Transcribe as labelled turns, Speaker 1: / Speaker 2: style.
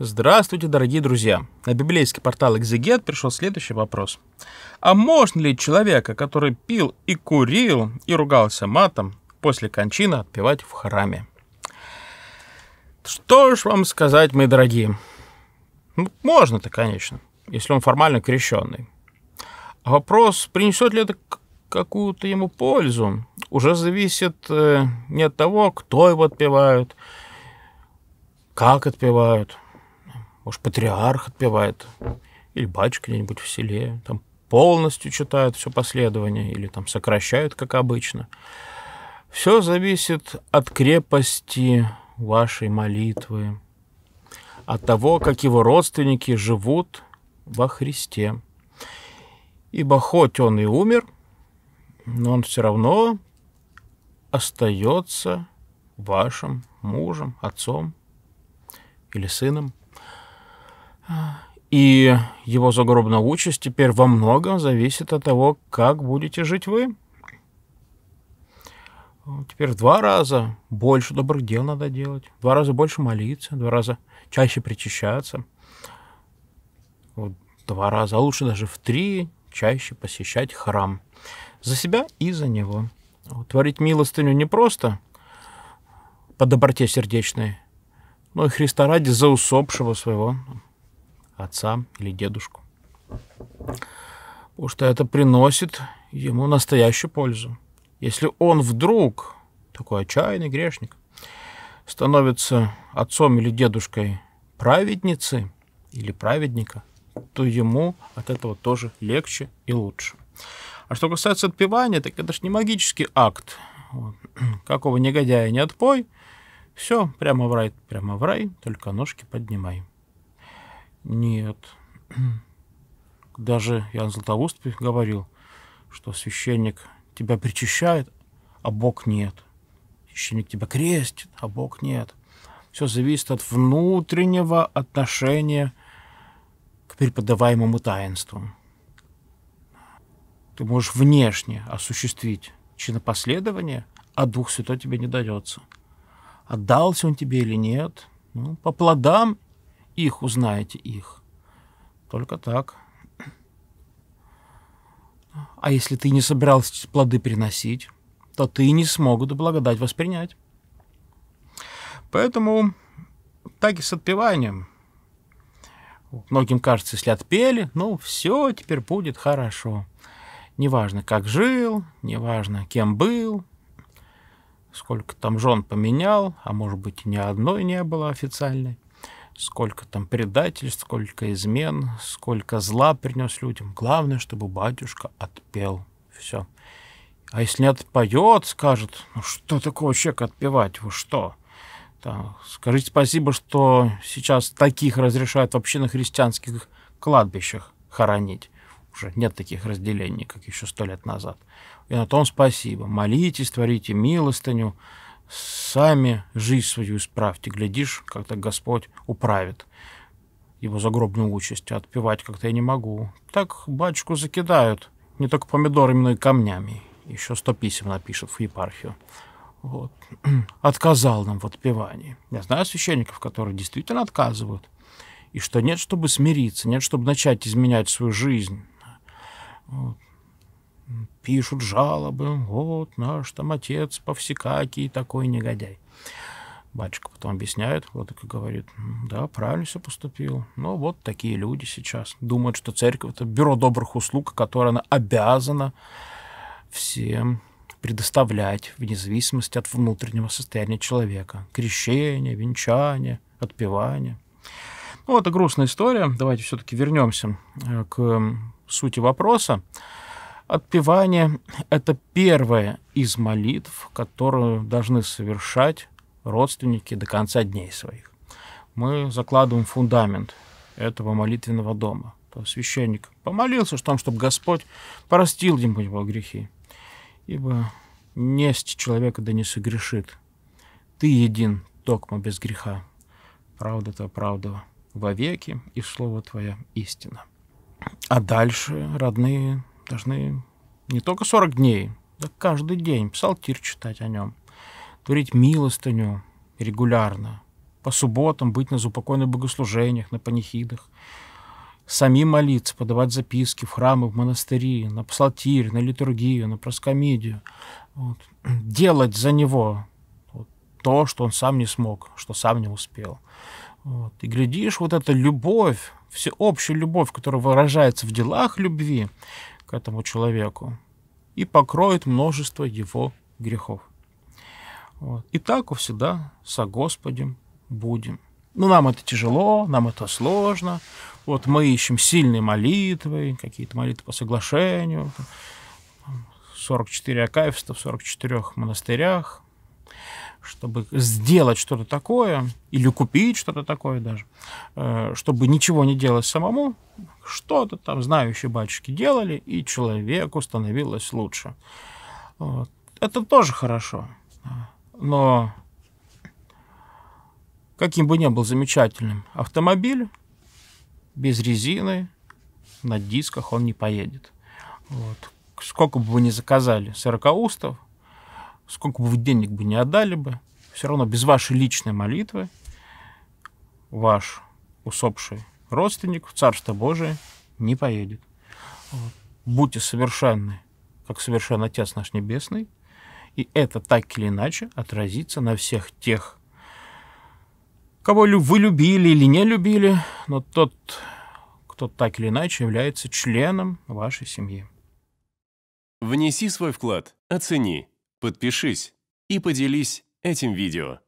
Speaker 1: Здравствуйте, дорогие друзья! На библейский портал Экзегет пришел следующий вопрос. А можно ли человека, который пил и курил и ругался матом, после кончины отпевать в храме? Что ж вам сказать, мои дорогие? Ну, можно-то, конечно, если он формально крещенный. А вопрос, принесет ли это какую-то ему пользу, уже зависит э, не от того, кто его отпевают, как отпевают – может, патриарх отпевает, или батюшка где-нибудь в селе, там полностью читают все последование, или там сокращают, как обычно. Все зависит от крепости вашей молитвы, от того, как его родственники живут во Христе. Ибо хоть он и умер, но он все равно остается вашим мужем, отцом или сыном. И его загробная участь теперь во многом зависит от того, как будете жить вы. Теперь в два раза больше добрых дел надо делать, в два раза больше молиться, в два раза чаще причащаться, вот, два раза, а лучше даже в три чаще посещать храм. За себя и за него. творить милостыню не просто по доброте сердечной, но и Христа ради за усопшего своего, отца или дедушку. Потому что это приносит ему настоящую пользу. Если он вдруг, такой отчаянный грешник, становится отцом или дедушкой праведницы или праведника, то ему от этого тоже легче и лучше. А что касается отпевания, так это же не магический акт. Вот. Какого негодяя не отпой, все, прямо в рай, прямо в рай, только ножки поднимай. Нет. Даже Иоанн Златоуст говорил, что священник тебя причащает, а Бог нет. Священник тебя крестит, а Бог нет. Все зависит от внутреннего отношения к преподаваемому таинству. Ты можешь внешне осуществить чинопоследование, а Дух Святой тебе не дается. Отдался он тебе или нет, ну, по плодам их узнаете, их. Только так. А если ты не собирался плоды приносить, то ты не смогут благодать воспринять. Поэтому так и с отпеванием. Многим кажется, если отпели, ну все, теперь будет хорошо. Неважно, как жил, неважно, кем был, сколько там жен поменял, а может быть, ни одной не было официальной сколько там предательств, сколько измен, сколько зла принес людям. Главное, чтобы батюшка отпел. Все. А если не отпоет, скажет, ну что такого человек отпевать, вы что? Там, скажите спасибо, что сейчас таких разрешают вообще на христианских кладбищах хоронить. Уже нет таких разделений, как еще сто лет назад. И на том спасибо. Молитесь, творите милостыню, сами жизнь свою исправьте, глядишь, как-то Господь управит его загробную участь, отпевать как-то я не могу. Так батюшку закидают, не только помидорами, но и камнями. Еще сто писем напишет в епархию. Вот. Отказал нам в отпевании. Я знаю священников, которые действительно отказывают. И что нет, чтобы смириться, нет, чтобы начать изменять свою жизнь. Вот пишут жалобы. Вот наш там отец Повсекакий такой негодяй. Батюшка потом объясняет, вот и говорит, да, правильно все поступил. Но вот такие люди сейчас думают, что церковь — это бюро добрых услуг, которое она обязана всем предоставлять вне зависимости от внутреннего состояния человека. Крещение, венчание, отпевание. Ну, вот это грустная история. Давайте все-таки вернемся э, к сути вопроса. Отпевание – это первое из молитв, которую должны совершать родственники до конца дней своих. Мы закладываем фундамент этого молитвенного дома. То священник помолился, что там, чтобы Господь простил ему его грехи. Ибо несть человека да не согрешит. Ты един, токма без греха. Правда то правда вовеки, и слово твое истина. А дальше, родные, должны не только 40 дней, да каждый день псалтирь читать о нем, творить милостыню регулярно, по субботам быть на заупокойных богослужениях, на панихидах, сами молиться, подавать записки в храмы, в монастыри, на псалтирь, на литургию, на проскомидию. Вот. Делать за него вот, то, что он сам не смог, что сам не успел. Вот. И глядишь, вот эта любовь, всеобщая любовь, которая выражается в делах любви, к этому человеку и покроет множество его грехов. Вот. И так всегда со Господем будем. Ну, нам это тяжело, нам это сложно. Вот мы ищем сильные молитвы, какие-то молитвы по соглашению. 44 акаевства в 44 монастырях, чтобы сделать что-то такое или купить что-то такое даже, э, чтобы ничего не делать самому, что-то там знающие батюшки делали, и человеку становилось лучше. Вот. Это тоже хорошо. Но каким бы ни был замечательным автомобиль, без резины, на дисках он не поедет. Вот. Сколько бы вы ни заказали 40 устов, сколько бы вы денег бы не отдали бы, все равно без вашей личной молитвы ваш усопший родственник в Царство Божие не поедет. Вот. Будьте совершенны, как совершен Отец наш Небесный, и это так или иначе отразится на всех тех, кого вы любили или не любили, но тот, кто так или иначе является членом вашей семьи. Внеси свой вклад, оцени, подпишись и поделись этим видео.